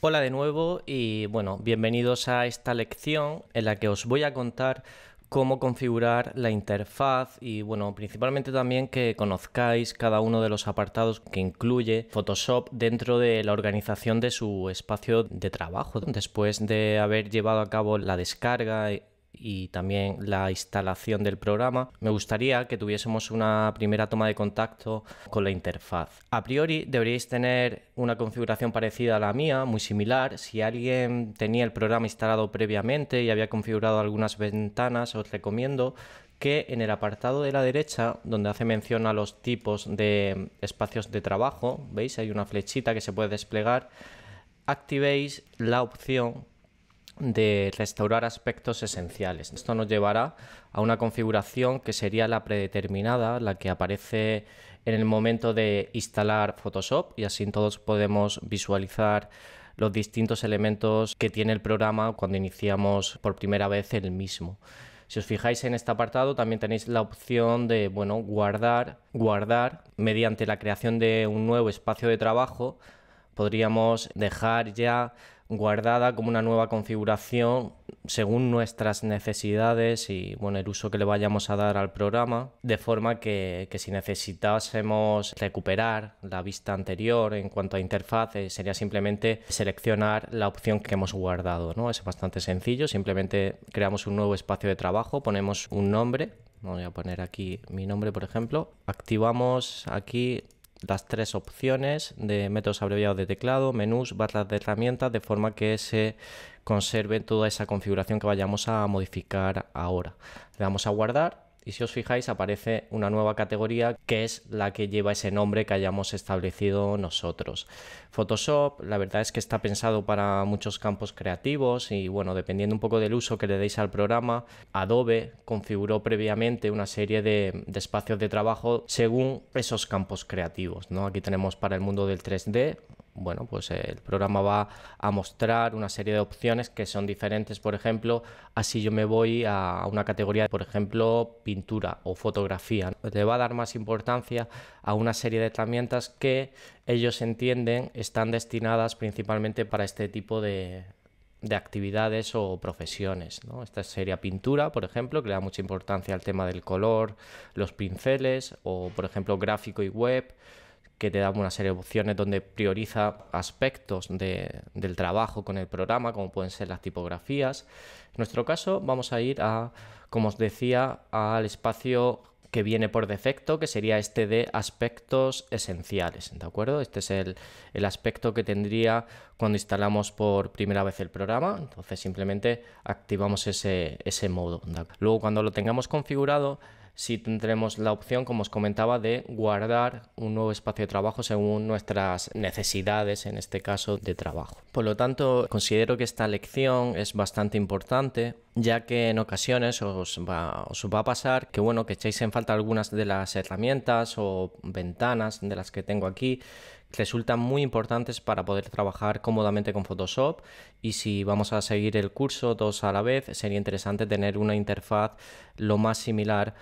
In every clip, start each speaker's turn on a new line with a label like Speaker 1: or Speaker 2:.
Speaker 1: Hola de nuevo y bueno, bienvenidos a esta lección en la que os voy a contar cómo configurar la interfaz y bueno, principalmente también que conozcáis cada uno de los apartados que incluye Photoshop dentro de la organización de su espacio de trabajo. Después de haber llevado a cabo la descarga y también la instalación del programa, me gustaría que tuviésemos una primera toma de contacto con la interfaz. A priori deberíais tener una configuración parecida a la mía, muy similar. Si alguien tenía el programa instalado previamente y había configurado algunas ventanas, os recomiendo que en el apartado de la derecha, donde hace mención a los tipos de espacios de trabajo, veis, hay una flechita que se puede desplegar, activéis la opción de restaurar aspectos esenciales. Esto nos llevará a una configuración que sería la predeterminada, la que aparece en el momento de instalar Photoshop y así todos podemos visualizar los distintos elementos que tiene el programa cuando iniciamos por primera vez el mismo. Si os fijáis en este apartado también tenéis la opción de bueno, guardar, guardar mediante la creación de un nuevo espacio de trabajo. Podríamos dejar ya guardada como una nueva configuración según nuestras necesidades y bueno, el uso que le vayamos a dar al programa, de forma que, si necesitásemos recuperar la vista anterior en cuanto a interfaz, eh, sería simplemente seleccionar la opción que hemos guardado. ¿no? Es bastante sencillo, simplemente creamos un nuevo espacio de trabajo, ponemos un nombre, voy a poner aquí mi nombre por ejemplo, activamos aquí las tres opciones de métodos abreviados de teclado, menús, barras de herramientas, de forma que se conserve toda esa configuración que vayamos a modificar ahora. Le damos a guardar y si os fijáis aparece una nueva categoría que es la que lleva ese nombre que hayamos establecido nosotros. Photoshop la verdad es que está pensado para muchos campos creativos y bueno, dependiendo un poco del uso que le deis al programa, Adobe configuró previamente una serie de, espacios de trabajo según esos campos creativos. ¿no? Aquí tenemos para el mundo del 3D, bueno, pues el programa va a mostrar una serie de opciones que son diferentes, por ejemplo, así yo me voy a una categoría, por ejemplo, pintura o fotografía. Le va a dar más importancia a una serie de herramientas que ellos entienden están destinadas principalmente para este tipo de, actividades o profesiones. Esta sería pintura, por ejemplo, que le da mucha importancia al tema del color, los pinceles o, por ejemplo, gráfico y web que te da una serie de opciones donde prioriza aspectos del trabajo con el programa, como pueden ser las tipografías. En nuestro caso vamos a ir a, como os decía, al espacio que viene por defecto, que sería este de aspectos esenciales, ¿de acuerdo? Este es el, aspecto que tendría cuando instalamos por primera vez el programa, entonces simplemente activamos ese, ese modo. Luego cuando lo tengamos configurado, si tendremos la opción, como os comentaba, de guardar un nuevo espacio de trabajo según nuestras necesidades, en este caso de trabajo. Por lo tanto, considero que esta lección es bastante importante, ya que en ocasiones os va, os va a pasar que, bueno, que echéis en falta algunas de las herramientas o ventanas de las que tengo aquí, resultan muy importantes para poder trabajar cómodamente con Photoshop y si vamos a seguir el curso todos a la vez sería interesante tener una interfaz lo más similar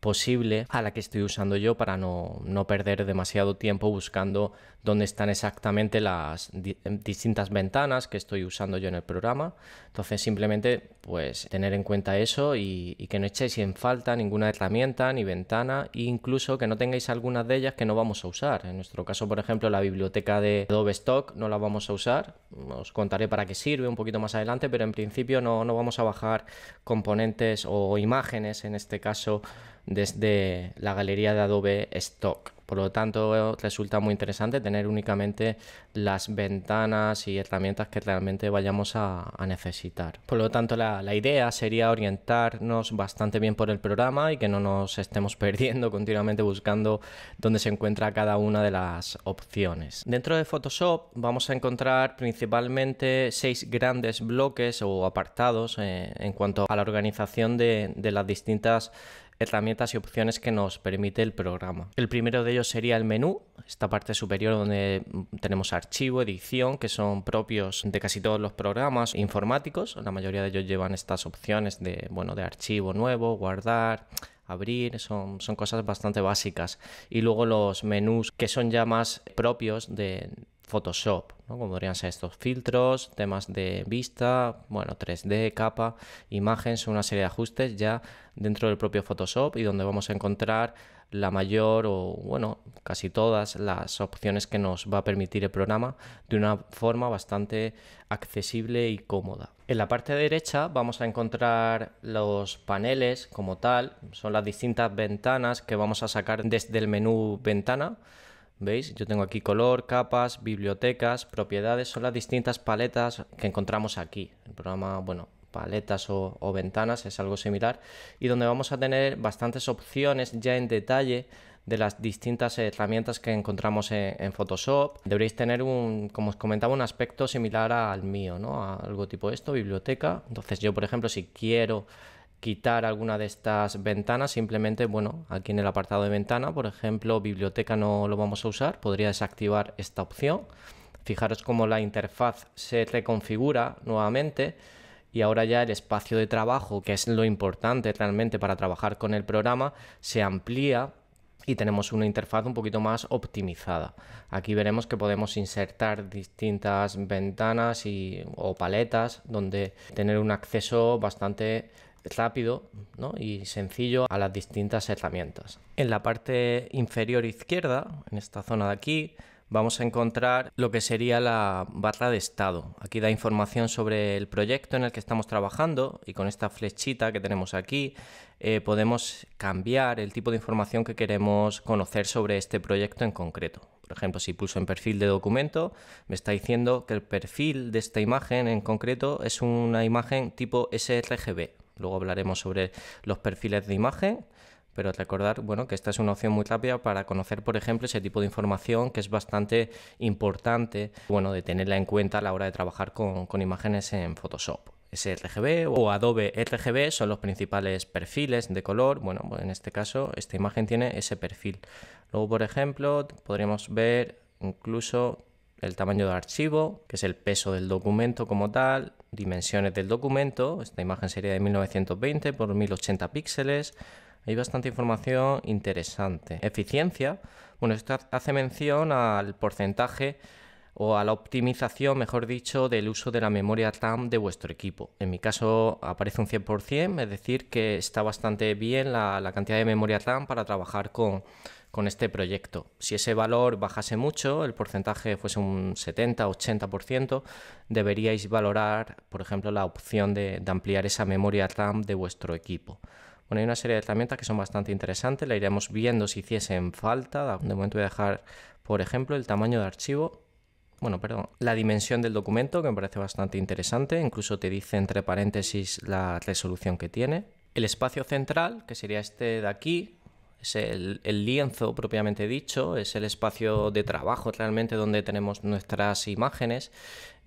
Speaker 1: posible a la que estoy usando yo para no, perder demasiado tiempo buscando dónde están exactamente las em, distintas ventanas que estoy usando yo en el programa. Entonces simplemente pues tener en cuenta eso y, que no echéis en falta ninguna herramienta ni ventana e incluso que no tengáis algunas de ellas que no vamos a usar. En nuestro caso por ejemplo la biblioteca de Adobe Stock no la vamos a usar. Os contaré para qué sirve un poquito más adelante pero en principio no, no vamos a bajar componentes o imágenes en este caso desde la galería de Adobe Stock. Por lo tanto, resulta muy interesante tener únicamente las ventanas y herramientas que realmente vayamos a, necesitar. Por lo tanto, la, idea sería orientarnos bastante bien por el programa y que no nos estemos perdiendo continuamente buscando dónde se encuentra cada una de las opciones. Dentro de Photoshop vamos a encontrar principalmente seis grandes bloques o apartados eh, en cuanto a la organización de las distintas herramientas y opciones que nos permite el programa. El primero de ellos sería el menú, esta parte superior donde tenemos archivo, edición, que son propios de casi todos los programas informáticos. La mayoría de ellos llevan estas opciones de, bueno, de archivo nuevo, guardar, abrir, son, son cosas bastante básicas. Y luego los menús que son ya más propios de Photoshop, como podrían ser estos filtros, temas de vista, bueno, 3D, capa, imágenes, una serie de ajustes ya dentro del propio Photoshop y donde vamos a encontrar la mayor o bueno, casi todas las opciones que nos va a permitir el programa de una forma bastante accesible y cómoda. En la parte derecha vamos a encontrar los paneles como tal, son las distintas ventanas que vamos a sacar desde el menú ventana ¿Veis? Yo tengo aquí color, capas, bibliotecas, propiedades, son las distintas paletas que encontramos aquí. El programa, bueno, paletas o, ventanas es algo similar y donde vamos a tener bastantes opciones ya en detalle de las distintas herramientas que encontramos en, Photoshop. Deberéis tener un, como os comentaba, un aspecto similar al mío, ¿no? algo tipo esto, biblioteca. Entonces yo, por ejemplo, si quiero quitar alguna de estas ventanas, simplemente, bueno, aquí en el apartado de ventana, por ejemplo, biblioteca no lo vamos a usar, podría desactivar esta opción. Fijaros cómo la interfaz se reconfigura nuevamente y ahora ya el espacio de trabajo, que es lo importante realmente para trabajar con el programa, se amplía y tenemos una interfaz un poquito más optimizada. Aquí veremos que podemos insertar distintas ventanas y, o paletas donde tener un acceso bastante rápido y sencillo a las distintas herramientas. En la parte inferior izquierda, en esta zona de aquí, vamos a encontrar lo que sería la barra de estado. Aquí da información sobre el proyecto en el que estamos trabajando y con esta flechita que tenemos aquí eh, podemos cambiar el tipo de información que queremos conocer sobre este proyecto en concreto. Por ejemplo, si pulso en perfil de documento, me está diciendo que el perfil de esta imagen en concreto es una imagen tipo sRGB, Luego hablaremos sobre los perfiles de imagen, pero recordar bueno, que esta es una opción muy rápida para conocer, por ejemplo, ese tipo de información que es bastante importante bueno, de tenerla en cuenta a la hora de trabajar con, imágenes en Photoshop. sRGB o Adobe RGB son los principales perfiles de color. Bueno, pues en este caso, esta imagen tiene ese perfil. Luego, por ejemplo, podríamos ver incluso el tamaño del archivo, que es el peso del documento como tal, Dimensiones del documento, esta imagen sería de 1920 por 1080 píxeles. Hay bastante información interesante. Eficiencia, bueno, esto hace mención al porcentaje o a la optimización, mejor dicho, del uso de la memoria RAM de vuestro equipo. En mi caso aparece un 100%, es decir, que está bastante bien la, cantidad de memoria RAM para trabajar con, con este proyecto. Si ese valor bajase mucho, el porcentaje fuese un 70-80%, deberíais valorar, por ejemplo, la opción de, ampliar esa memoria RAM de vuestro equipo. Bueno, hay una serie de herramientas que son bastante interesantes, la iremos viendo si hiciesen falta. De momento voy a dejar, por ejemplo, el tamaño de archivo. Bueno, perdón, la dimensión del documento, que me parece bastante interesante. Incluso te dice entre paréntesis la resolución que tiene. El espacio central, que sería este de aquí, es el, lienzo propiamente dicho, es el espacio de trabajo realmente donde tenemos nuestras imágenes.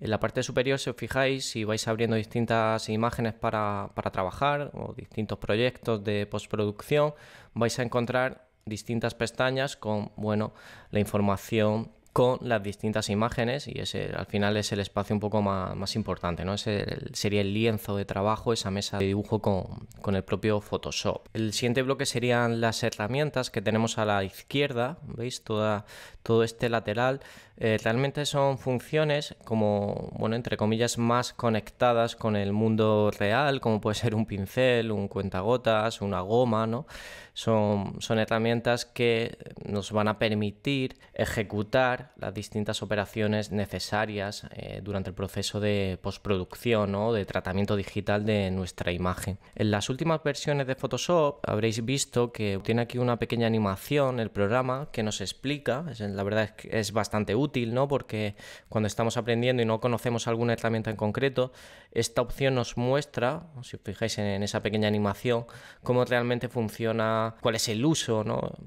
Speaker 1: En la parte superior, si os fijáis, si vais abriendo distintas imágenes para, para trabajar o distintos proyectos de postproducción, vais a encontrar distintas pestañas con, bueno, la información con las distintas imágenes y ese al final es el espacio un poco más, importante, ¿no? sería el lienzo de trabajo, esa mesa de dibujo con, con, el propio Photoshop. El siguiente bloque serían las herramientas que tenemos a la izquierda, ¿veis? Toda, todo este lateral eh, realmente son funciones como, bueno, entre comillas, más conectadas con el mundo real, como puede ser un pincel, un cuentagotas, una goma, ¿no? Son, son herramientas que nos van a permitir ejecutar las distintas operaciones necesarias eh, durante el proceso de postproducción o de tratamiento digital de nuestra imagen. En las últimas versiones de Photoshop habréis visto que tiene aquí una pequeña animación el programa que nos explica, la verdad es que es bastante útil ¿no? Porque cuando estamos aprendiendo y no conocemos alguna herramienta en concreto, esta opción nos muestra, si os fijáis en, esa pequeña animación, cómo realmente funciona, cuál es el uso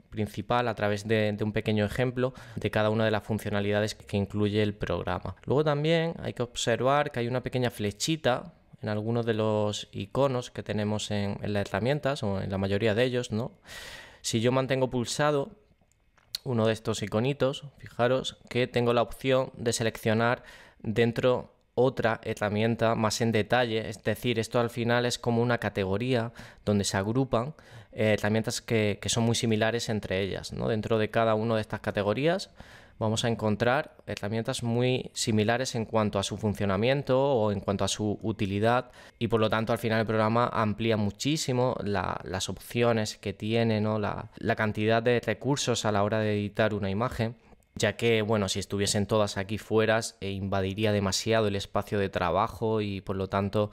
Speaker 1: principal a través de, un pequeño ejemplo de cada una de las funcionalidades que incluye el programa. Luego también hay que observar que hay una pequeña flechita en algunos de los iconos que tenemos en, en, las herramientas o en la mayoría de ellos, ¿no? Si yo mantengo pulsado, uno de estos iconitos, fijaros, que tengo la opción de seleccionar dentro otra herramienta más en detalle, es decir, esto al final es como una categoría donde se agrupan eh, herramientas que, que, son muy similares entre ellas. ¿no? Dentro de cada una de estas categorías vamos a encontrar herramientas muy similares en cuanto a su funcionamiento o en cuanto a su utilidad y por lo tanto al final el programa amplía muchísimo las opciones que tiene, ¿no? la, cantidad de recursos a la hora de editar una imagen ya que, bueno, si estuviesen todas aquí fuera, invadiría demasiado el espacio de trabajo y por lo tanto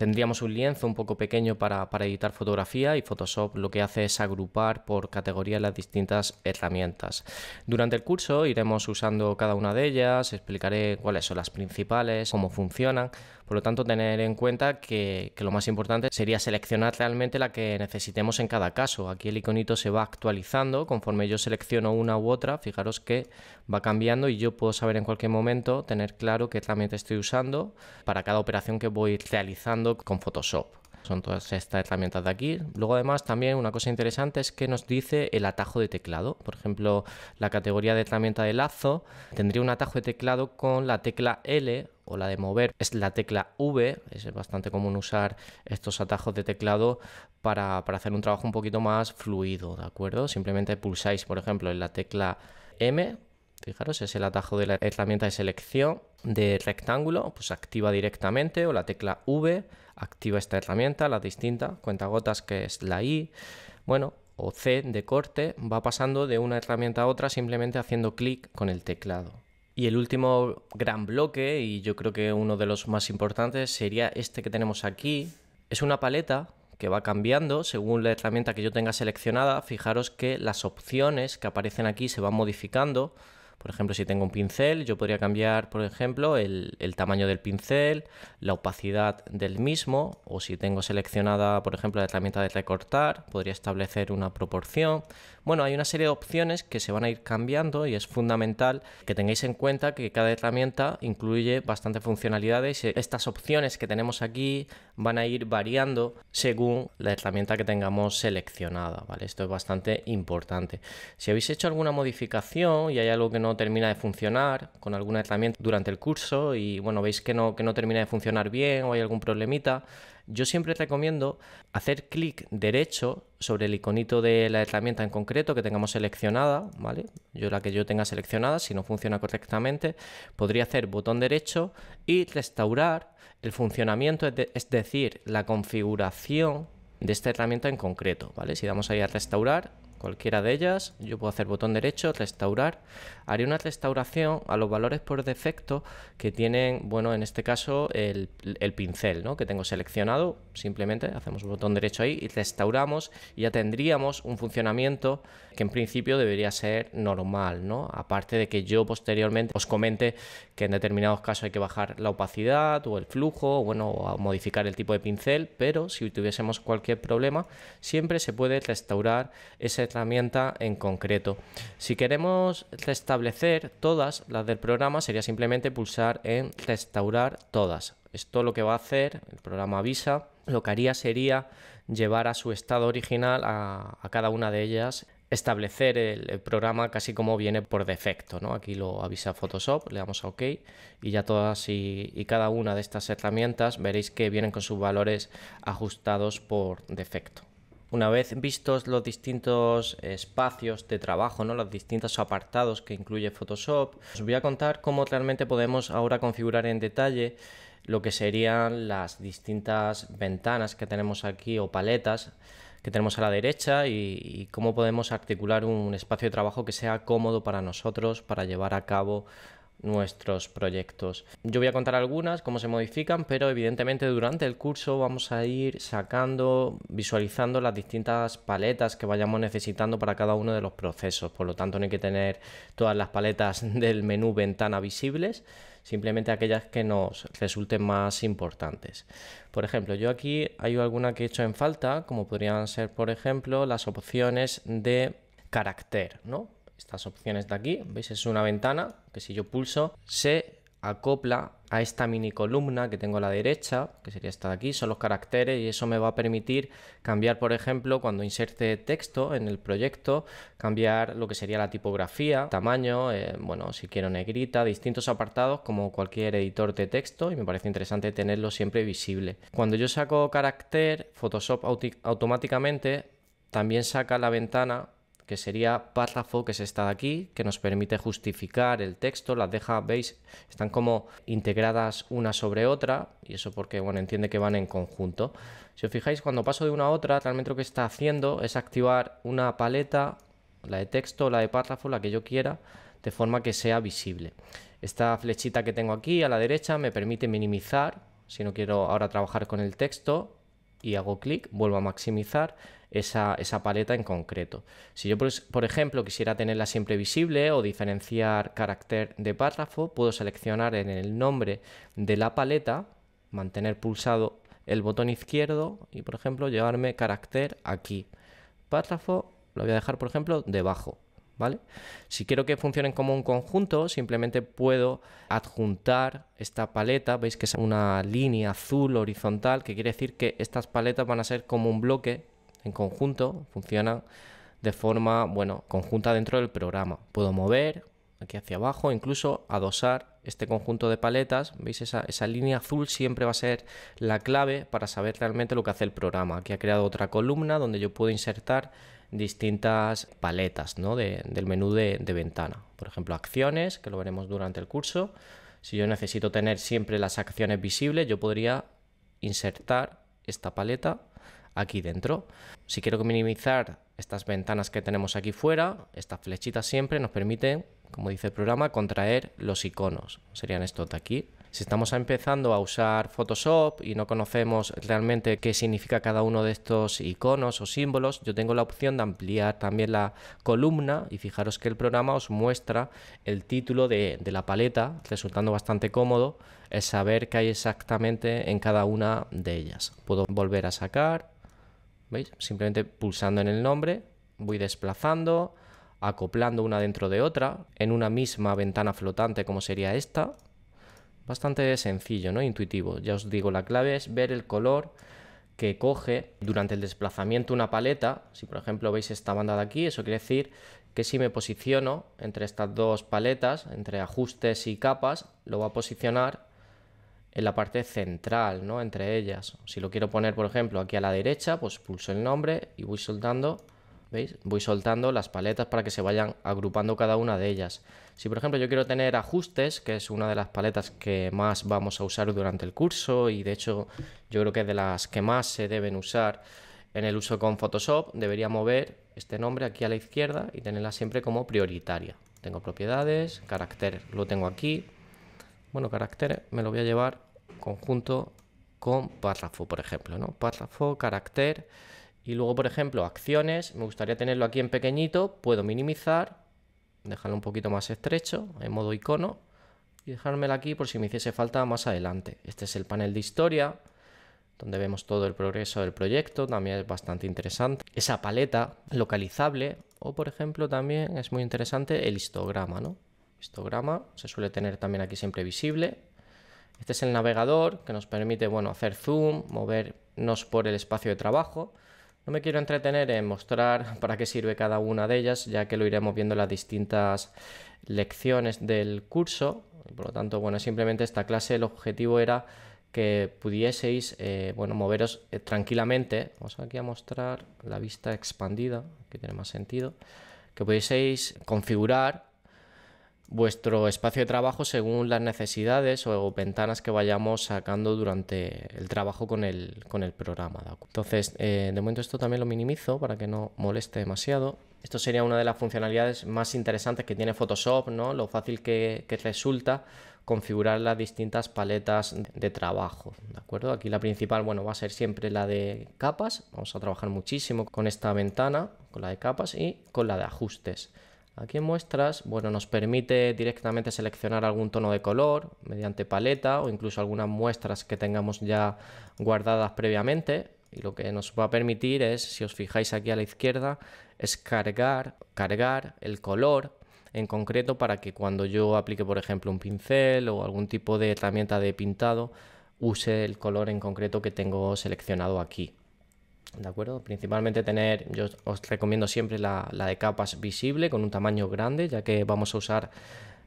Speaker 1: Tendríamos un lienzo un poco pequeño para, editar fotografía y Photoshop lo que hace es agrupar por categoría las distintas herramientas. Durante el curso iremos usando cada una de ellas, explicaré cuáles son las principales, cómo funcionan, por lo tanto, tener en cuenta que, lo más importante sería seleccionar realmente la que necesitemos en cada caso. Aquí el iconito se va actualizando conforme yo selecciono una u otra. Fijaros que va cambiando y yo puedo saber en cualquier momento, tener claro qué herramienta estoy usando para cada operación que voy realizando con Photoshop. Son todas estas herramientas de aquí. Luego además también una cosa interesante es que nos dice el atajo de teclado. Por ejemplo, la categoría de herramienta de lazo tendría un atajo de teclado con la tecla L o la de mover es la tecla V. Es bastante común usar estos atajos de teclado para, hacer un trabajo un poquito más fluido, ¿de acuerdo? Simplemente pulsáis, por ejemplo, en la tecla M Fijaros, es el atajo de la herramienta de selección de rectángulo, pues activa directamente o la tecla V, activa esta herramienta, la distinta, gotas que es la I, bueno, o C de corte, va pasando de una herramienta a otra simplemente haciendo clic con el teclado. Y el último gran bloque, y yo creo que uno de los más importantes, sería este que tenemos aquí. Es una paleta que va cambiando según la herramienta que yo tenga seleccionada. Fijaros que las opciones que aparecen aquí se van modificando por ejemplo, si tengo un pincel, yo podría cambiar, por ejemplo, el, tamaño del pincel, la opacidad del mismo, o si tengo seleccionada, por ejemplo, la herramienta de recortar, podría establecer una proporción, bueno, hay una serie de opciones que se van a ir cambiando y es fundamental que tengáis en cuenta que cada herramienta incluye bastantes funcionalidades. Estas opciones que tenemos aquí van a ir variando según la herramienta que tengamos seleccionada, ¿vale? Esto es bastante importante. Si habéis hecho alguna modificación y hay algo que no termina de funcionar con alguna herramienta durante el curso y bueno, veis que no, que no termina de funcionar bien o hay algún problemita, yo siempre recomiendo hacer clic derecho sobre el iconito de la herramienta en concreto que tengamos seleccionada, ¿vale? Yo la que yo tenga seleccionada, si no funciona correctamente, podría hacer botón derecho y restaurar el funcionamiento, es, decir, la configuración de esta herramienta en concreto, ¿vale? Si damos ahí a restaurar, cualquiera de ellas. Yo puedo hacer botón derecho, restaurar. Haré una restauración a los valores por defecto que tienen, bueno, en este caso el, pincel, ¿no? Que tengo seleccionado. Simplemente hacemos un botón derecho ahí y restauramos y ya tendríamos un funcionamiento en principio debería ser normal, ¿no? Aparte de que yo posteriormente os comente que en determinados casos hay que bajar la opacidad o el flujo, o bueno, modificar el tipo de pincel, pero si tuviésemos cualquier problema, siempre se puede restaurar esa herramienta en concreto. Si queremos restablecer todas las del programa, sería simplemente pulsar en restaurar todas. Esto lo que va a hacer, el programa avisa, lo que haría sería llevar a su estado original a cada una de ellas establecer el, programa casi como viene por defecto. ¿no? Aquí lo avisa Photoshop, le damos a OK y ya todas y, y, cada una de estas herramientas veréis que vienen con sus valores ajustados por defecto. Una vez vistos los distintos espacios de trabajo, ¿no? los distintos apartados que incluye Photoshop, os voy a contar cómo realmente podemos ahora configurar en detalle lo que serían las distintas ventanas que tenemos aquí o paletas que tenemos a la derecha y, cómo podemos articular un espacio de trabajo que sea cómodo para nosotros para llevar a cabo nuestros proyectos. Yo voy a contar algunas, cómo se modifican, pero evidentemente durante el curso vamos a ir sacando, visualizando las distintas paletas que vayamos necesitando para cada uno de los procesos. Por lo tanto, no hay que tener todas las paletas del menú ventana visibles, simplemente aquellas que nos resulten más importantes. Por ejemplo, yo aquí hay alguna que he hecho en falta, como podrían ser, por ejemplo, las opciones de carácter, ¿no? Estas opciones de aquí, ¿veis? Es una ventana que si yo pulso se acopla a esta mini columna que tengo a la derecha, que sería esta de aquí, son los caracteres y eso me va a permitir cambiar, por ejemplo, cuando inserte texto en el proyecto, cambiar lo que sería la tipografía, tamaño, eh, bueno, si quiero negrita, distintos apartados como cualquier editor de texto y me parece interesante tenerlo siempre visible. Cuando yo saco carácter, Photoshop automáticamente también saca la ventana que sería párrafo, que se está de aquí, que nos permite justificar el texto, las deja, veis, están como integradas una sobre otra, y eso porque, bueno, entiende que van en conjunto. Si os fijáis, cuando paso de una a otra, realmente lo que está haciendo es activar una paleta, la de texto, la de párrafo, la que yo quiera, de forma que sea visible. Esta flechita que tengo aquí a la derecha me permite minimizar, si no quiero ahora trabajar con el texto, y hago clic, vuelvo a maximizar, esa, paleta en concreto. Si yo, por, ejemplo, quisiera tenerla siempre visible o diferenciar carácter de párrafo, puedo seleccionar en el nombre de la paleta, mantener pulsado el botón izquierdo y, por ejemplo, llevarme carácter aquí. Párrafo lo voy a dejar, por ejemplo, debajo. ¿Vale? Si quiero que funcionen como un conjunto, simplemente puedo adjuntar esta paleta, veis que es una línea azul horizontal, que quiere decir que estas paletas van a ser como un bloque en conjunto funcionan de forma, bueno, conjunta dentro del programa. Puedo mover aquí hacia abajo, incluso adosar este conjunto de paletas. ¿Veis? Esa, línea azul siempre va a ser la clave para saber realmente lo que hace el programa. Aquí ha creado otra columna donde yo puedo insertar distintas paletas ¿no? del menú de, de ventana. Por ejemplo, acciones, que lo veremos durante el curso. Si yo necesito tener siempre las acciones visibles, yo podría insertar esta paleta aquí dentro. Si quiero minimizar estas ventanas que tenemos aquí fuera, estas flechitas siempre nos permiten, como dice el programa, contraer los iconos. Serían estos de aquí. Si estamos empezando a usar Photoshop y no conocemos realmente qué significa cada uno de estos iconos o símbolos, yo tengo la opción de ampliar también la columna y fijaros que el programa os muestra el título de, la paleta, resultando bastante cómodo el saber qué hay exactamente en cada una de ellas. Puedo volver a sacar, ¿Veis? Simplemente pulsando en el nombre voy desplazando, acoplando una dentro de otra en una misma ventana flotante como sería esta. Bastante sencillo, ¿no? Intuitivo. Ya os digo, la clave es ver el color que coge durante el desplazamiento una paleta. Si por ejemplo veis esta banda de aquí, eso quiere decir que si me posiciono entre estas dos paletas, entre ajustes y capas, lo va a posicionar en la parte central, ¿no? Entre ellas. Si lo quiero poner, por ejemplo, aquí a la derecha, pues pulso el nombre y voy soltando, ¿veis? Voy soltando las paletas para que se vayan agrupando cada una de ellas. Si, por ejemplo, yo quiero tener ajustes, que es una de las paletas que más vamos a usar durante el curso y, de hecho, yo creo que de las que más se deben usar en el uso con Photoshop, debería mover este nombre aquí a la izquierda y tenerla siempre como prioritaria. Tengo propiedades, carácter lo tengo aquí, bueno, carácter eh, me lo voy a llevar conjunto con párrafo, por ejemplo, ¿no? Párrafo, carácter y luego, por ejemplo, acciones, me gustaría tenerlo aquí en pequeñito, puedo minimizar, dejarlo un poquito más estrecho, en modo icono, y dejármelo aquí por si me hiciese falta más adelante. Este es el panel de historia, donde vemos todo el progreso del proyecto, también es bastante interesante. Esa paleta localizable, o por ejemplo, también es muy interesante el histograma, ¿no? histograma, se suele tener también aquí siempre visible. Este es el navegador que nos permite bueno, hacer zoom, movernos por el espacio de trabajo. No me quiero entretener en mostrar para qué sirve cada una de ellas, ya que lo iremos viendo en las distintas lecciones del curso. Por lo tanto, bueno, simplemente esta clase el objetivo era que pudieseis eh, bueno, moveros eh, tranquilamente. Vamos aquí a mostrar la vista expandida, que tiene más sentido. Que pudieseis configurar vuestro espacio de trabajo según las necesidades o ventanas que vayamos sacando durante el trabajo con el, con el programa. Entonces, eh, de momento esto también lo minimizo para que no moleste demasiado. Esto sería una de las funcionalidades más interesantes que tiene Photoshop, ¿no? Lo fácil que, que resulta configurar las distintas paletas de trabajo, ¿de acuerdo? Aquí la principal, bueno, va a ser siempre la de capas. Vamos a trabajar muchísimo con esta ventana, con la de capas y con la de ajustes. Aquí en muestras, bueno, nos permite directamente seleccionar algún tono de color mediante paleta o incluso algunas muestras que tengamos ya guardadas previamente. Y lo que nos va a permitir es, si os fijáis aquí a la izquierda, es cargar, cargar el color en concreto para que cuando yo aplique, por ejemplo, un pincel o algún tipo de herramienta de pintado, use el color en concreto que tengo seleccionado aquí. ¿De acuerdo? Principalmente tener, yo os recomiendo siempre la, de capas visible con un tamaño grande, ya que vamos a usar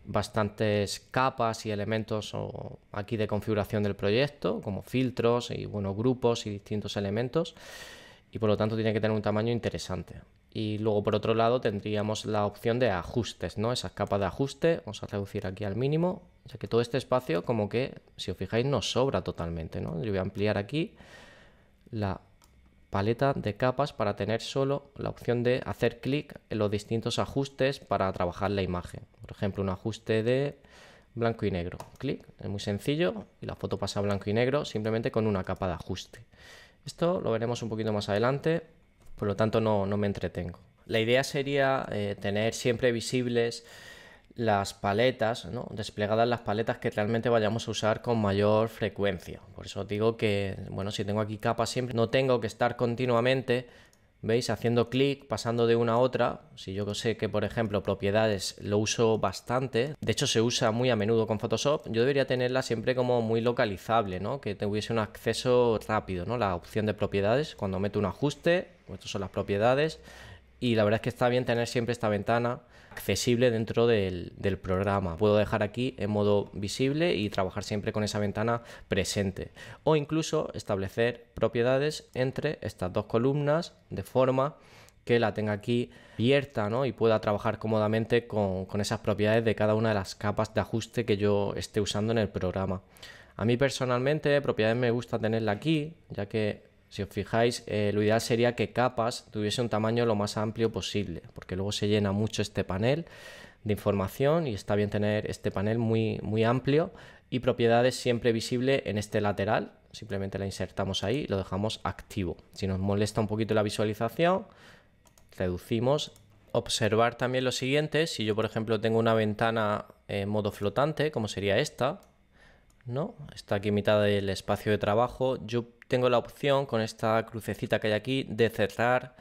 Speaker 1: bastantes capas y elementos o, aquí de configuración del proyecto, como filtros y buenos grupos y distintos elementos, y por lo tanto tiene que tener un tamaño interesante. Y luego por otro lado tendríamos la opción de ajustes, ¿no? Esas capas de ajuste, vamos a reducir aquí al mínimo, ya que todo este espacio como que, si os fijáis, nos sobra totalmente, ¿no? Yo voy a ampliar aquí la paleta de capas para tener solo la opción de hacer clic en los distintos ajustes para trabajar la imagen. Por ejemplo, un ajuste de blanco y negro. Clic, es muy sencillo y la foto pasa a blanco y negro simplemente con una capa de ajuste. Esto lo veremos un poquito más adelante, por lo tanto no, me entretengo. La idea sería eh, tener siempre visibles las paletas, ¿no? desplegadas las paletas que realmente vayamos a usar con mayor frecuencia. Por eso digo que, bueno, si tengo aquí capas siempre, no tengo que estar continuamente, ¿veis? Haciendo clic, pasando de una a otra. Si yo sé que, por ejemplo, propiedades lo uso bastante, de hecho se usa muy a menudo con Photoshop, yo debería tenerla siempre como muy localizable, ¿no? Que tuviese un acceso rápido, ¿no? La opción de propiedades, cuando meto un ajuste, estos pues, estas son las propiedades, y la verdad es que está bien tener siempre esta ventana accesible dentro del, programa. Puedo dejar aquí en modo visible y trabajar siempre con esa ventana presente. O incluso establecer propiedades entre estas dos columnas de forma que la tenga aquí abierta ¿no? y pueda trabajar cómodamente con, con, esas propiedades de cada una de las capas de ajuste que yo esté usando en el programa. A mí personalmente propiedades me gusta tenerla aquí, ya que si os fijáis, eh, lo ideal sería que capas tuviese un tamaño lo más amplio posible, porque luego se llena mucho este panel de información y está bien tener este panel muy, muy amplio y propiedades siempre visible en este lateral. Simplemente la insertamos ahí y lo dejamos activo. Si nos molesta un poquito la visualización, reducimos. Observar también lo siguiente, si yo por ejemplo tengo una ventana en modo flotante, como sería esta, ¿no? Está aquí en mitad del espacio de trabajo, yo tengo la opción con esta crucecita que hay aquí de cerrar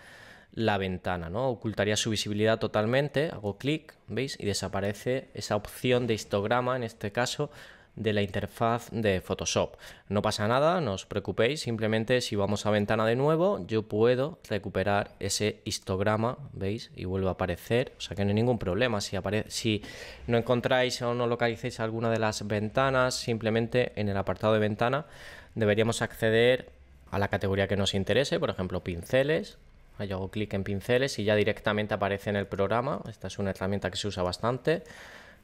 Speaker 1: la ventana, ¿no? Ocultaría su visibilidad totalmente, hago clic, ¿veis? Y desaparece esa opción de histograma, en este caso, de la interfaz de Photoshop. No pasa nada, no os preocupéis, simplemente si vamos a ventana de nuevo, yo puedo recuperar ese histograma, ¿veis? Y vuelve a aparecer, o sea que no hay ningún problema. Si, si no encontráis o no localicéis alguna de las ventanas, simplemente en el apartado de ventana deberíamos acceder a la categoría que nos interese, por ejemplo, pinceles. Yo hago clic en pinceles y ya directamente aparece en el programa. Esta es una herramienta que se usa bastante.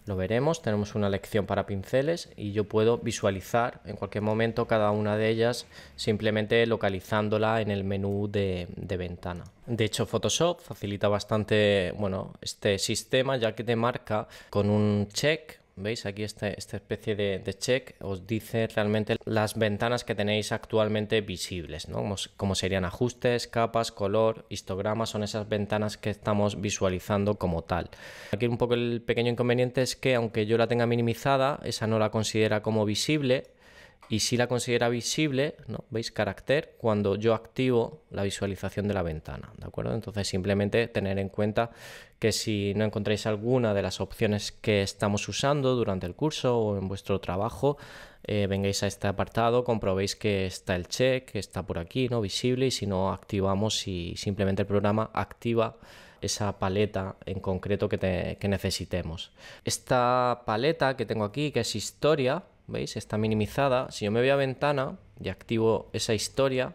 Speaker 1: Lo veremos, tenemos una lección para pinceles y yo puedo visualizar en cualquier momento cada una de ellas simplemente localizándola en el menú de, de ventana. De hecho, Photoshop facilita bastante bueno, este sistema ya que te marca con un check ¿Veis? Aquí este, esta especie de, check os dice realmente las ventanas que tenéis actualmente visibles, ¿no? Como, como, serían ajustes, capas, color, histogramas, son esas ventanas que estamos visualizando como tal. Aquí un poco el pequeño inconveniente es que aunque yo la tenga minimizada, esa no la considera como visible, y si la considera visible, ¿no? ¿Veis? Carácter cuando yo activo la visualización de la ventana, ¿de acuerdo? Entonces simplemente tener en cuenta que si no encontráis alguna de las opciones que estamos usando durante el curso o en vuestro trabajo, eh, vengáis a este apartado, comprobéis que está el check, que está por aquí, ¿no? Visible y si no activamos y simplemente el programa activa esa paleta en concreto que necesitemos. Esta paleta que tengo aquí, que es historia, ¿Veis? Está minimizada. Si yo me voy a ventana y activo esa historia,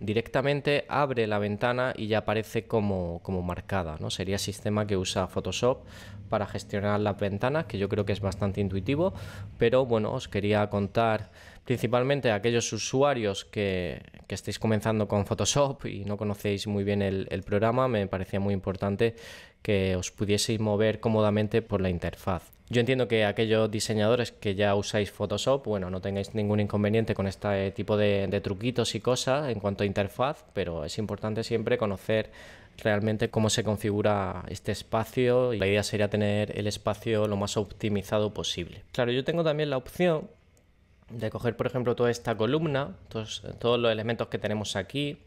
Speaker 1: directamente abre la ventana y ya aparece como, como marcada. ¿no? Sería sistema que usa Photoshop para gestionar las ventanas, que yo creo que es bastante intuitivo, pero bueno, os quería contar principalmente a aquellos usuarios que, que estéis comenzando con Photoshop y no conocéis muy bien el, el programa, me parecía muy importante que os pudieseis mover cómodamente por la interfaz. Yo entiendo que aquellos diseñadores que ya usáis Photoshop, bueno, no tengáis ningún inconveniente con este tipo de, truquitos y cosas en cuanto a interfaz, pero es importante siempre conocer realmente cómo se configura este espacio y la idea sería tener el espacio lo más optimizado posible. Claro, yo tengo también la opción de coger, por ejemplo, toda esta columna, todos los elementos que tenemos aquí,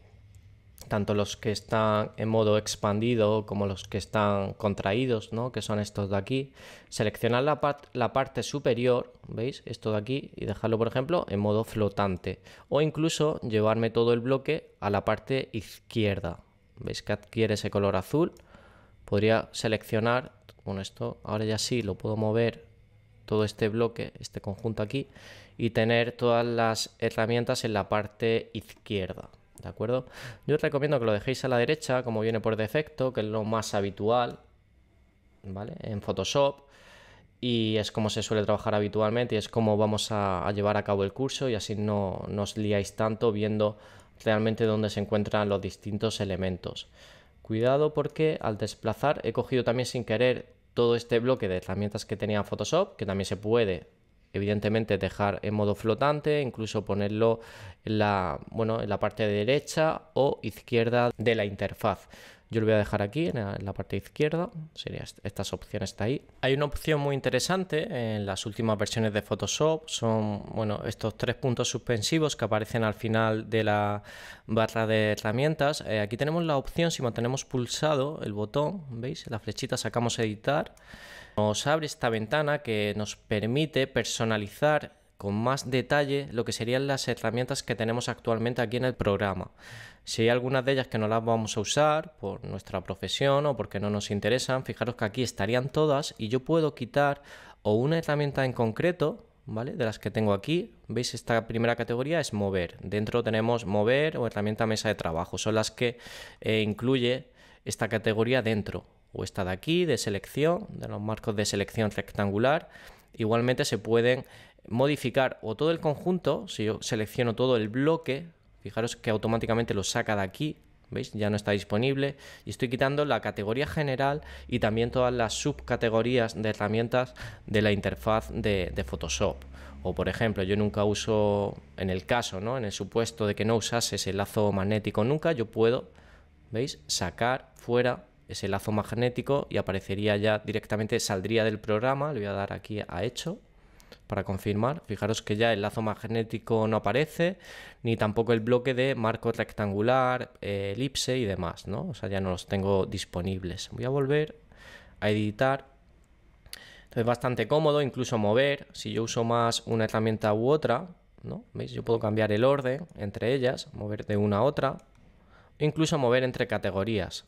Speaker 1: tanto los que están en modo expandido como los que están contraídos, ¿no? que son estos de aquí. Seleccionar la, la parte superior, ¿veis? Esto de aquí, y dejarlo, por ejemplo, en modo flotante. O incluso llevarme todo el bloque a la parte izquierda. ¿Veis que adquiere ese color azul? Podría seleccionar, bueno, esto ahora ya sí lo puedo mover todo este bloque, este conjunto aquí, y tener todas las herramientas en la parte izquierda. ¿de acuerdo? Yo os recomiendo que lo dejéis a la derecha, como viene por defecto, que es lo más habitual, ¿vale? En Photoshop y es como se suele trabajar habitualmente y es como vamos a, llevar a cabo el curso y así no, no os liáis tanto viendo realmente dónde se encuentran los distintos elementos. Cuidado porque al desplazar he cogido también sin querer todo este bloque de herramientas que tenía Photoshop, que también se puede evidentemente dejar en modo flotante, incluso ponerlo en la, bueno, en la parte derecha o izquierda de la interfaz. Yo lo voy a dejar aquí en la, parte izquierda, sería estas opciones está ahí. Hay una opción muy interesante en las últimas versiones de Photoshop, son bueno, estos tres puntos suspensivos que aparecen al final de la barra de herramientas. Eh, aquí tenemos la opción, si mantenemos pulsado el botón, ¿veis? La flechita sacamos editar. Nos abre esta ventana que nos permite personalizar con más detalle lo que serían las herramientas que tenemos actualmente aquí en el programa. Si hay algunas de ellas que no las vamos a usar por nuestra profesión o porque no nos interesan, fijaros que aquí estarían todas y yo puedo quitar o una herramienta en concreto, ¿vale? De las que tengo aquí, veis esta primera categoría es mover. Dentro tenemos mover o herramienta mesa de trabajo, son las que eh, incluye esta categoría dentro o esta de aquí de selección, de los marcos de selección rectangular. Igualmente se pueden modificar o todo el conjunto, si yo selecciono todo el bloque, fijaros que automáticamente lo saca de aquí, ¿veis? Ya no está disponible y estoy quitando la categoría general y también todas las subcategorías de herramientas de la interfaz de, Photoshop. O por ejemplo, yo nunca uso, en el caso, ¿no? En el supuesto de que no usase ese lazo magnético nunca, yo puedo, ¿veis? Sacar fuera ese lazo magnético y aparecería ya directamente, saldría del programa, le voy a dar aquí a hecho para confirmar. Fijaros que ya el lazo magnético no aparece, ni tampoco el bloque de marco rectangular, eh, elipse y demás, ¿no? O sea, ya no los tengo disponibles. Voy a volver a editar. es bastante cómodo, incluso mover. Si yo uso más una herramienta u otra, ¿no? ¿Veis? Yo puedo cambiar el orden entre ellas, mover de una a otra, incluso mover entre categorías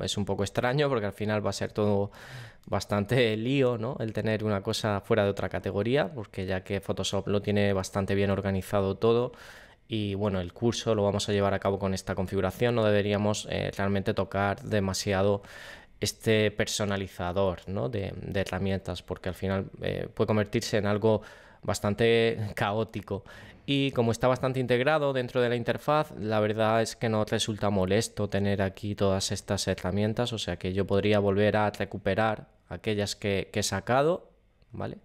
Speaker 1: es un poco extraño porque al final va a ser todo bastante lío, ¿no? El tener una cosa fuera de otra categoría, porque ya que Photoshop lo tiene bastante bien organizado todo. Y bueno, el curso lo vamos a llevar a cabo con esta configuración. No deberíamos eh, realmente tocar demasiado este personalizador ¿no? de, herramientas, porque al final eh, puede convertirse en algo bastante caótico y como está bastante integrado dentro de la interfaz, la verdad es que no resulta molesto tener aquí todas estas herramientas, o sea que yo podría volver a recuperar aquellas que, he sacado, ¿vale?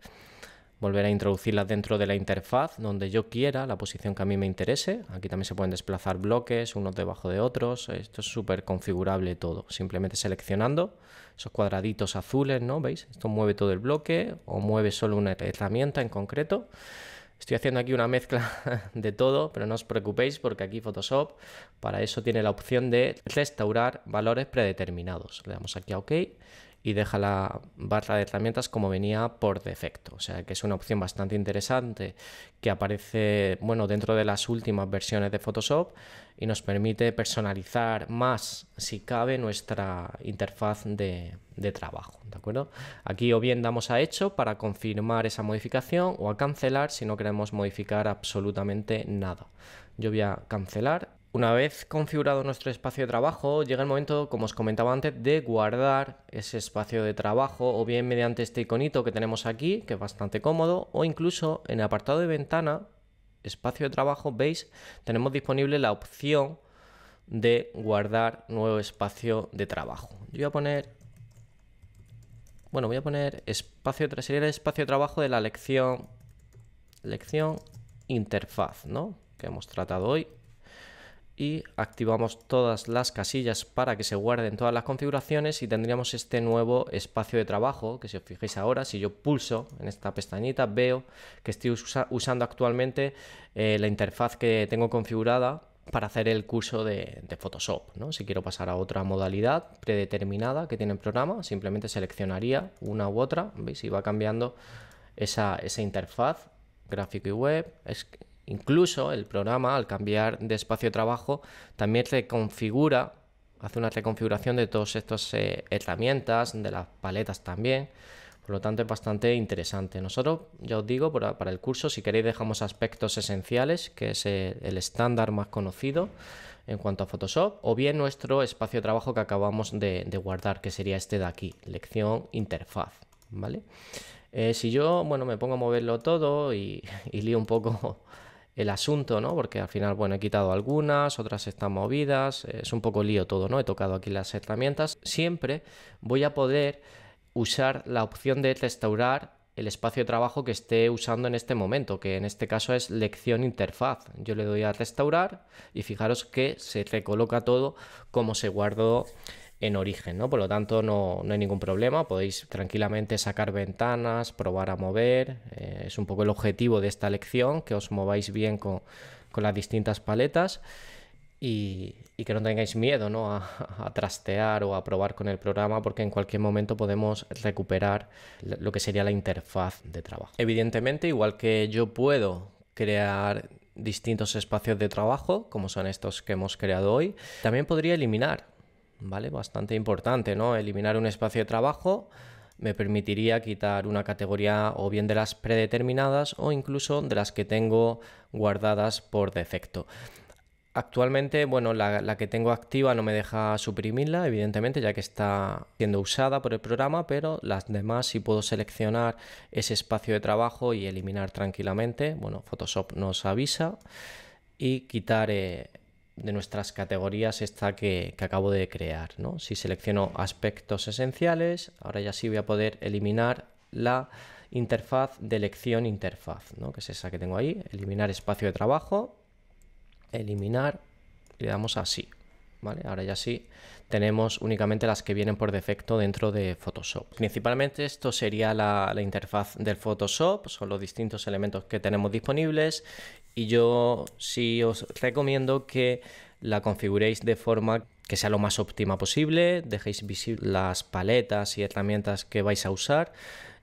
Speaker 1: Volver a introducirlas dentro de la interfaz donde yo quiera, la posición que a mí me interese. Aquí también se pueden desplazar bloques unos debajo de otros. Esto es súper configurable todo. Simplemente seleccionando esos cuadraditos azules, ¿no? ¿Veis? Esto mueve todo el bloque o mueve solo una herramienta en concreto. Estoy haciendo aquí una mezcla de todo, pero no os preocupéis porque aquí Photoshop para eso tiene la opción de restaurar valores predeterminados. Le damos aquí a OK y deja la barra de herramientas como venía por defecto. O sea que es una opción bastante interesante que aparece bueno, dentro de las últimas versiones de Photoshop y nos permite personalizar más, si cabe, nuestra interfaz de, de trabajo. ¿de acuerdo? Aquí o bien damos a hecho para confirmar esa modificación o a cancelar si no queremos modificar absolutamente nada. Yo voy a cancelar una vez configurado nuestro espacio de trabajo, llega el momento, como os comentaba antes, de guardar ese espacio de trabajo o bien mediante este iconito que tenemos aquí, que es bastante cómodo, o incluso en el apartado de ventana, espacio de trabajo, veis, tenemos disponible la opción de guardar nuevo espacio de trabajo. Yo voy a poner, bueno, voy a poner espacio, sería el espacio de trabajo de la lección, lección interfaz, ¿no? Que hemos tratado hoy y activamos todas las casillas para que se guarden todas las configuraciones y tendríamos este nuevo espacio de trabajo que si os fijáis ahora, si yo pulso en esta pestañita veo que estoy usando actualmente eh, la interfaz que tengo configurada para hacer el curso de, Photoshop. ¿no? Si quiero pasar a otra modalidad predeterminada que tiene el programa, simplemente seleccionaría una u otra, ¿veis? Y va cambiando esa, esa interfaz, gráfico y web, Incluso el programa, al cambiar de espacio de trabajo, también reconfigura, hace una reconfiguración de todas estas eh, herramientas, de las paletas también. Por lo tanto, es bastante interesante. Nosotros, ya os digo, para, el curso, si queréis, dejamos aspectos esenciales, que es eh, el estándar más conocido en cuanto a Photoshop, o bien nuestro espacio de trabajo que acabamos de, guardar, que sería este de aquí, lección interfaz. ¿Vale? Eh, si yo, bueno, me pongo a moverlo todo y, y lío un poco el asunto, ¿no? Porque al final, bueno, he quitado algunas, otras están movidas, es un poco lío todo, ¿no? He tocado aquí las herramientas. Siempre voy a poder usar la opción de restaurar el espacio de trabajo que esté usando en este momento, que en este caso es lección interfaz. Yo le doy a restaurar y fijaros que se recoloca todo como se guardó en origen, ¿no? Por lo tanto, no, hay ningún problema, podéis tranquilamente sacar ventanas, probar a mover, eh, es un poco el objetivo de esta lección, que os mováis bien con, las distintas paletas y, que no tengáis miedo, A, a, trastear o a probar con el programa, porque en cualquier momento podemos recuperar lo que sería la interfaz de trabajo. Evidentemente, igual que yo puedo crear distintos espacios de trabajo, como son estos que hemos creado hoy, también podría eliminar ¿vale? Bastante importante, ¿no? Eliminar un espacio de trabajo me permitiría quitar una categoría o bien de las predeterminadas o incluso de las que tengo guardadas por defecto. Actualmente, bueno, la, que tengo activa no me deja suprimirla, evidentemente, ya que está siendo usada por el programa, pero las demás sí puedo seleccionar ese espacio de trabajo y eliminar tranquilamente. Bueno, Photoshop nos avisa y quitar de nuestras categorías esta que, que, acabo de crear. ¿no? Si selecciono aspectos esenciales, ahora ya sí voy a poder eliminar la interfaz de elección interfaz, ¿no? que es esa que tengo ahí, eliminar espacio de trabajo, eliminar, le damos así. ¿Vale? Ahora ya sí tenemos únicamente las que vienen por defecto dentro de Photoshop. Principalmente esto sería la, la interfaz del Photoshop, son los distintos elementos que tenemos disponibles y yo sí os recomiendo que la configuréis de forma que sea lo más óptima posible, dejéis visibles las paletas y herramientas que vais a usar.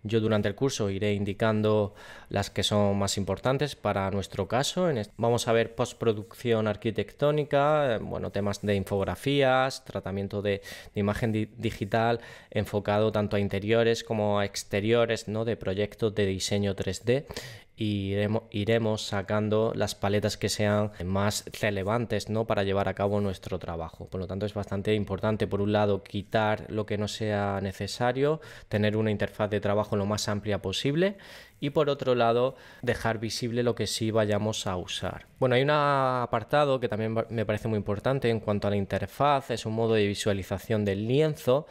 Speaker 1: Yo durante el curso iré indicando las que son más importantes para nuestro caso. Vamos a ver postproducción arquitectónica, bueno, temas de infografías, tratamiento de, imagen digital enfocado tanto a interiores como a exteriores, ¿no? De proyectos de diseño 3D y iremos, sacando las paletas que sean más relevantes ¿no? para llevar a cabo nuestro trabajo. Por lo tanto, es bastante importante, por un lado, quitar lo que no sea necesario, tener una interfaz de trabajo lo más amplia posible y por otro lado, dejar visible lo que sí vayamos a usar. Bueno, hay un apartado que también me parece muy importante en cuanto a la interfaz, es un modo de visualización del lienzo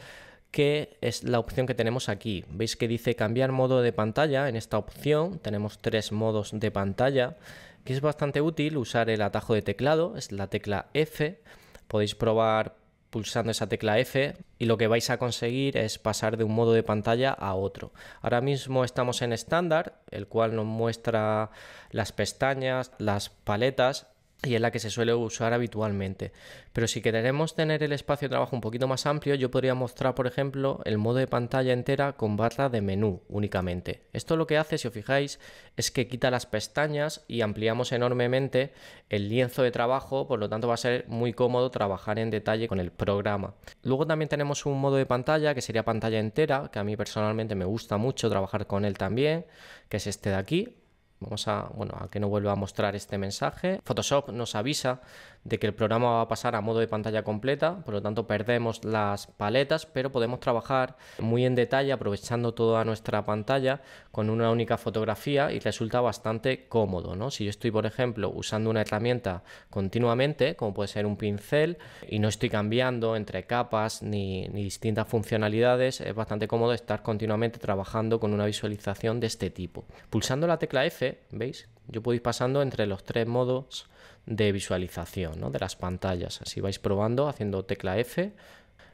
Speaker 1: que es la opción que tenemos aquí. Veis que dice cambiar modo de pantalla. En esta opción tenemos tres modos de pantalla, que es bastante útil usar el atajo de teclado, es la tecla F. Podéis probar pulsando esa tecla F y lo que vais a conseguir es pasar de un modo de pantalla a otro. Ahora mismo estamos en estándar, el cual nos muestra las pestañas, las paletas y es la que se suele usar habitualmente. Pero si queremos tener el espacio de trabajo un poquito más amplio, yo podría mostrar, por ejemplo, el modo de pantalla entera con barra de menú únicamente. Esto lo que hace, si os fijáis, es que quita las pestañas y ampliamos enormemente el lienzo de trabajo, por lo tanto va a ser muy cómodo trabajar en detalle con el programa. Luego también tenemos un modo de pantalla que sería pantalla entera, que a mí personalmente me gusta mucho trabajar con él también, que es este de aquí, Vamos a, bueno, a que no vuelva a mostrar este mensaje. Photoshop nos avisa de que el programa va a pasar a modo de pantalla completa, por lo tanto perdemos las paletas, pero podemos trabajar muy en detalle aprovechando toda nuestra pantalla con una única fotografía y resulta bastante cómodo, Si yo estoy, por ejemplo, usando una herramienta continuamente, como puede ser un pincel, y no estoy cambiando entre capas ni, ni distintas funcionalidades, es bastante cómodo estar continuamente trabajando con una visualización de este tipo. Pulsando la tecla F ¿veis? Yo podéis pasando entre los tres modos de visualización de las pantallas. Así vais probando haciendo tecla F.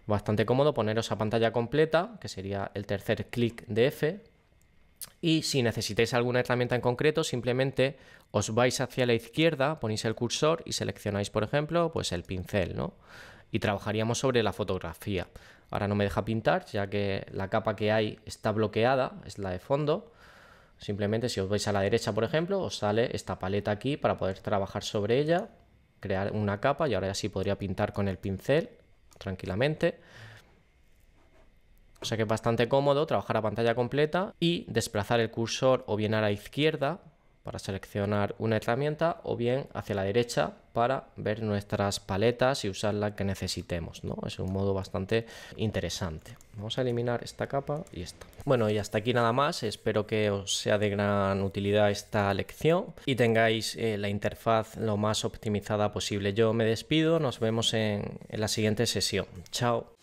Speaker 1: Bastante cómodo poneros a pantalla completa, que sería el tercer clic de F. Y si necesitáis alguna herramienta en concreto, simplemente os vais hacia la izquierda, ponéis el cursor y seleccionáis, por ejemplo, pues el pincel, ¿no? Y trabajaríamos sobre la fotografía. Ahora no me deja pintar, ya que la capa que hay está bloqueada, es la de fondo. Simplemente si os vais a la derecha, por ejemplo, os sale esta paleta aquí para poder trabajar sobre ella, crear una capa y ahora ya sí podría pintar con el pincel tranquilamente. O sea que es bastante cómodo trabajar a pantalla completa y desplazar el cursor o bien a la izquierda para seleccionar una herramienta o bien hacia la derecha para ver nuestras paletas y usar la que necesitemos. ¿no? Es un modo bastante interesante. Vamos a eliminar esta capa y esta. Bueno, y hasta aquí nada más. Espero que os sea de gran utilidad esta lección y tengáis eh, la interfaz lo más optimizada posible. Yo me despido, nos vemos en la siguiente sesión. Chao.